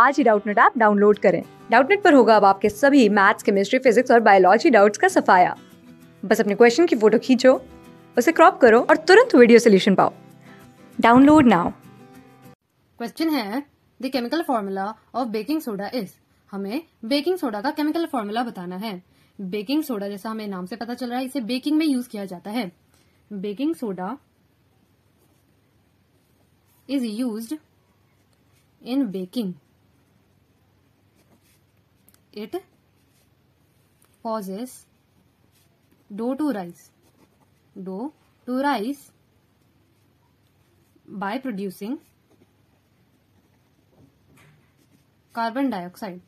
आज ही Doubtnut app download करें डाउटनेट पर होगा अब आपके सभी मैथ्स केमिस्ट्री फिजिक्स और बायोलॉजी डाउट्स का सफाया बस अपने क्वेश्चन की फोटो खींचो उसे क्रॉप करो और तुरंत वीडियो सोल्यूशन पाओ डाउनलोड नाउ क्वेश्चन है the chemical formula of baking soda is हमें बेकिंग सोडा का केमिकल फॉर्मूला बताना है बेकिंग सोडा जैसा हमें नाम से पता चल रहा है इसे बेकिंग में यूज किया जाता है baking soda is use in baking it causes dough to rise dough to rise by producing carbon dioxide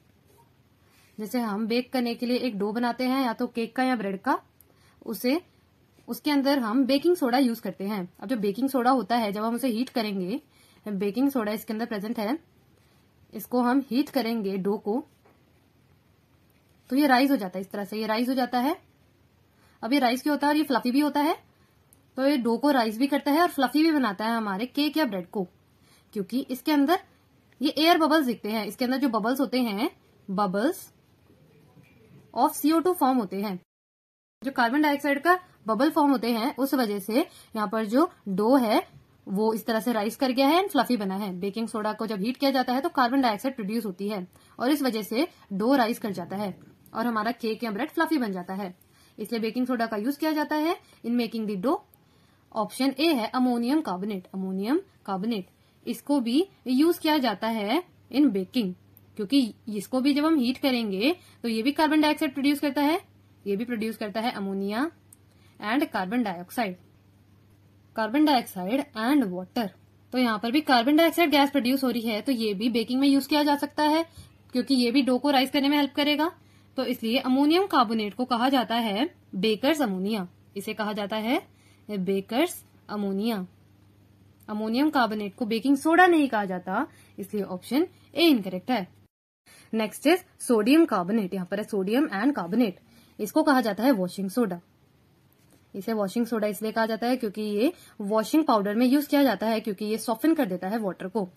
जैसे हम बेक करने के लिए एक डो बनाते हैं या तो केक का या ब्रेड का उसे उसके अंदर हम बेकिंग सोडा यूज करते हैं अब जो बेकिंग सोडा होता है जब हम उसे हीट करेंगे बेकिंग सोडा इसके अंदर प्रेजेंट है इसको हम हीट करेंगे डो को तो ये राइज हो जाता है इस तरह से ये राइज हो जाता है अब ये राइस क्या होता है और ये फ्लफी भी होता है तो ये डो को राइस भी करता है और फ्लफी भी बनाता है हमारे केक या ब्रेड को क्योंकि इसके अंदर ये एयर बबल्स दिखते हैं इसके अंदर जो बबल्स होते हैं bubbles of CO two form होते हैं जो कार्बन डाइऑक्साइड का बबल फॉर्म होते हैं उस वजह से यहाँ पर जो डो है वो इस तरह से राइस कर गया है एंड फ्लफी बना है बेकिंग सोडा को जब हीट किया जाता है तो कार्बन डाइऑक्साइड प्रोड्यूस होती है और इस वजह से डो राइस कर जाता है और हमारा केक या ब्रेड फ्लफी बन जाता है इसलिए बेकिंग सोडा का यूज किया जाता है in making the dough option A है अमोनियम कार्बोनेट अमोनियम कार्बोनेट इसको भी यूज किया जाता है इन बेकिंग क्योंकि इसको भी जब हम हीट करेंगे तो ये भी कार्बन डाइऑक्साइड प्रोड्यूस करता है ये भी प्रोड्यूस करता है ammonia and carbon dioxide carbon dioxide and water तो यहाँ पर भी कार्बन डाइऑक्साइड गैस प्रोड्यूस हो रही है तो ये भी बेकिंग में यूज किया जा सकता है क्योंकि ये भी डो को राइस करने में हेल्प करेगा तो इसलिए अमोनियम कार्बोनेट को कहा जाता है बेकर्स अमोनिया इसे कहा जाता है बेकर्स अमोनिया अमोनियम कार्बोनेट को बेकिंग सोडा नहीं कहा जाता इसलिए ऑप्शन ए इनकरेक्ट है नेक्स्ट इज सोडियम कार्बोनेट यहाँ पर है सोडियम एंड कार्बोनेट इसको कहा जाता है वॉशिंग सोडा इसे वॉशिंग सोडा इसलिए कहा जाता है क्योंकि ये वॉशिंग पाउडर में यूज किया जाता है क्योंकि ये सॉफ्टन कर देता है वॉटर को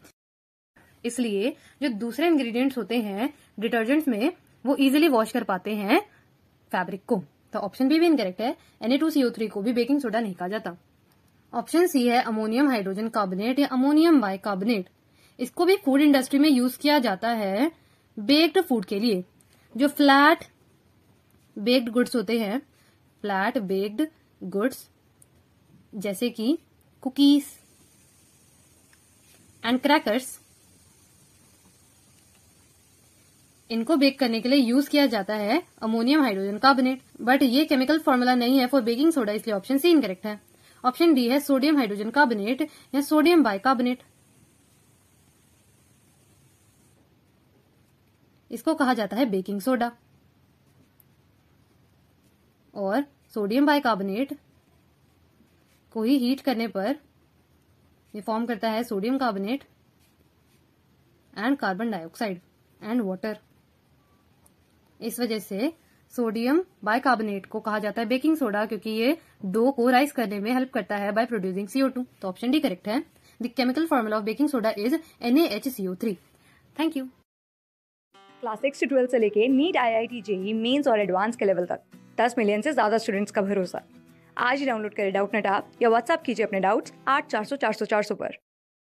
इसलिए जो दूसरे इंग्रेडिएंट्स होते हैं डिटर्जेंट्स में वो इजिली वॉश कर पाते हैं फैब्रिक को तो ऑप्शन बी भी इनकरेक्ट है थ्री को भी बेकिंग सोडा नहीं कहा जाता ऑप्शन सी है अमोनियम हाइड्रोजन कार्बोनेट या अमोनियम बाय कार्बोनेट इसको भी फूड इंडस्ट्री में यूज किया जाता है बेक्ड फूड के लिए जो फ्लैट बेक्ड गुड्स होते हैं फ्लैट बेक्ड गुड्स जैसे कि कुकीज एंड क्रैकर्स इनको बेक करने के लिए यूज किया जाता है अमोनियम हाइड्रोजन कार्बोनेट बट ये केमिकल फॉर्मूला नहीं है फॉर बेकिंग सोडा इसलिए ऑप्शन सी इनकरेक्ट है ऑप्शन डी है सोडियम हाइड्रोजन कार्बोनेट या सोडियम बाइकार्बोनेट इसको कहा जाता है बेकिंग सोडा और सोडियम बाइकार्बोनेट को ही हीट करने पर ये फॉर्म करता है sodium carbonate and carbon dioxide and water इस वजह से सोडियम बाइकार्बोनेट को कहा जाता है बेकिंग सोडा क्योंकि ये डो को राइस करने में हेल्प करता है बाय प्रोड्यूसिंग सीओ टू तो ऑप्शन डी करेक्ट है the chemical formula of baking soda is N H CO three thank you class six से ट्वेल्थ से लेके NEET I I T JEE mains और एडवांस के level तक दस million से ज्यादा स्टूडेंट्स का भरोसा आज ही डाउनलोड करें डाउट नेट आप या व्हाट्सअप कीजिए अपने डाउट्स आठ चार सौ चार सौ चार सौ पर